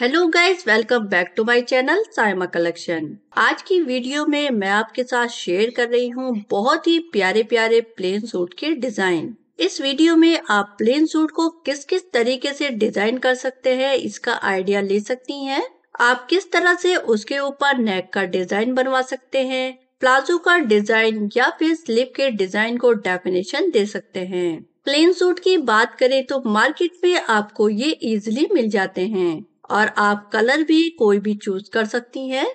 Hello guys welcome back to my channel Saima collection आज की video में मैं आपके साथ शेयर कर रही हूँ बहुत ही प्यारे प्यारे प्लेन सूट के डिजाइन इस वीडियो में आप प्लेन सूट को किस किस तरीके से डिजाइन कर सकते हैं इसका आइडिया ले सकती हैं आप किस तरह से उसके ऊपर नेक का डिजाइन बनवा सकते हैं प्लाजो का डिजाइन या फिर स्लिप के डिजाइन को डेफिनेशन दे सकते हैं प्लेन सूट की बात करें तो मार्केट में आपको ये इजिली मिल जाते हैं और आप कलर भी कोई भी चूज कर सकती हैं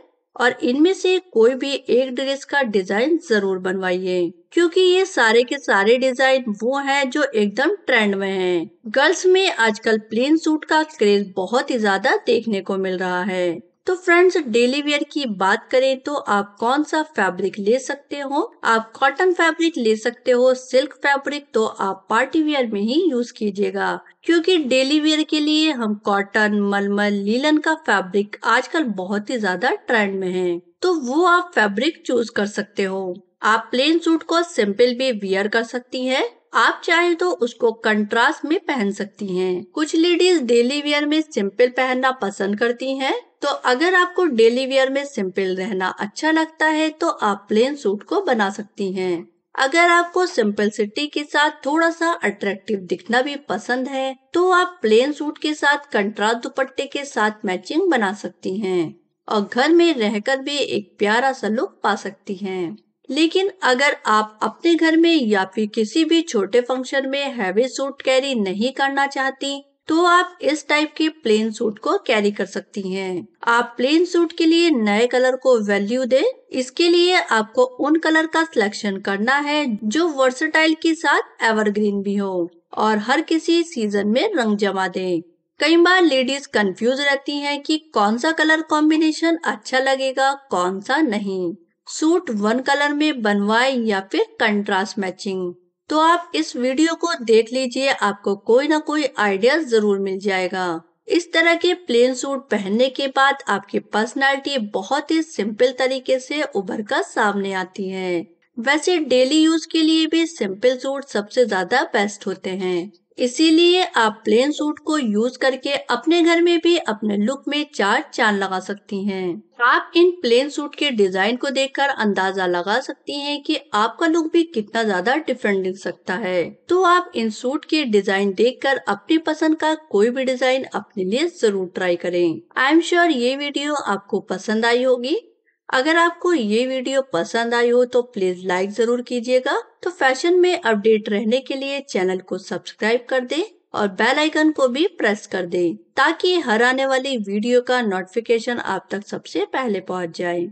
और इनमें से कोई भी एक ड्रेस का डिजाइन जरूर बनवाइए क्योंकि ये सारे के सारे डिजाइन वो हैं जो एकदम ट्रेंड में हैं। गर्ल्स में आजकल प्लेन सूट का क्रेज बहुत ही ज्यादा देखने को मिल रहा है तो फ्रेंड्स डेली वेयर की बात करें तो आप कौन सा फैब्रिक ले सकते हो आप कॉटन फैब्रिक ले सकते हो सिल्क फैब्रिक तो आप पार्टी वेयर में ही यूज कीजिएगा क्योंकि डेली वेयर के लिए हम कॉटन मलमल लीलन का फैब्रिक आजकल बहुत ही ज्यादा ट्रेंड में है तो वो आप फैब्रिक चूज कर सकते हो आप प्लेन सूट को सिंपल भी वियर कर सकती हैं आप चाहे तो उसको कंट्रास्ट में पहन सकती हैं। कुछ लेडीज डेली वियर में सिंपल पहनना पसंद करती हैं, तो अगर आपको डेली वियर में सिंपल रहना अच्छा लगता है तो आप प्लेन सूट को बना सकती हैं। अगर आपको सिंपल सिटी के साथ थोड़ा सा अट्रैक्टिव दिखना भी पसंद है तो आप प्लेन सूट के साथ कंट्रास्ट दुपट्टे के साथ मैचिंग बना सकती हैं और घर में रहकर भी एक प्यारा सा लुक पा सकती हैं। लेकिन अगर आप अपने घर में या फिर किसी भी छोटे फंक्शन में हैवी सूट कैरी नहीं करना चाहती तो आप इस टाइप के प्लेन सूट को कैरी कर सकती हैं। आप प्लेन सूट के लिए नए कलर को वैल्यू दें। इसके लिए आपको उन कलर का सिलेक्शन करना है जो वर्सेटाइल के साथ एवरग्रीन भी हो और हर किसी सीजन में रंग जमा दें। कई बार लेडीज कंफ्यूज रहती हैं कि कौन सा कलर कॉम्बिनेशन अच्छा लगेगा कौन सा नहीं सूट वन कलर में बनवाए या फिर कंट्रास्ट मैचिंग तो आप इस वीडियो को देख लीजिए आपको कोई ना कोई आइडिया जरूर मिल जाएगा इस तरह के प्लेन सूट पहनने के बाद आपकी पर्सनालिटी बहुत ही सिंपल तरीके से उभर कर सामने आती है वैसे डेली यूज के लिए भी सिंपल सूट सबसे ज्यादा बेस्ट होते हैं इसीलिए आप प्लेन सूट को यूज करके अपने घर में भी अपने लुक में चार चांद लगा सकती हैं। आप इन प्लेन सूट के डिजाइन को देखकर अंदाजा लगा सकती हैं कि आपका लुक भी कितना ज्यादा डिफरेंट दिख सकता है तो आप इन सूट के डिजाइन देखकर अपनी पसंद का कोई भी डिजाइन अपने लिए जरूर ट्राई करें आई एम श्योर ये वीडियो आपको पसंद आई होगी अगर आपको ये वीडियो पसंद आई हो तो प्लीज लाइक जरूर कीजिएगा तो फैशन में अपडेट रहने के लिए चैनल को सब्सक्राइब कर दें और बेल आइकन को भी प्रेस कर दें ताकि हर आने वाली वीडियो का नोटिफिकेशन आप तक सबसे पहले पहुंच जाए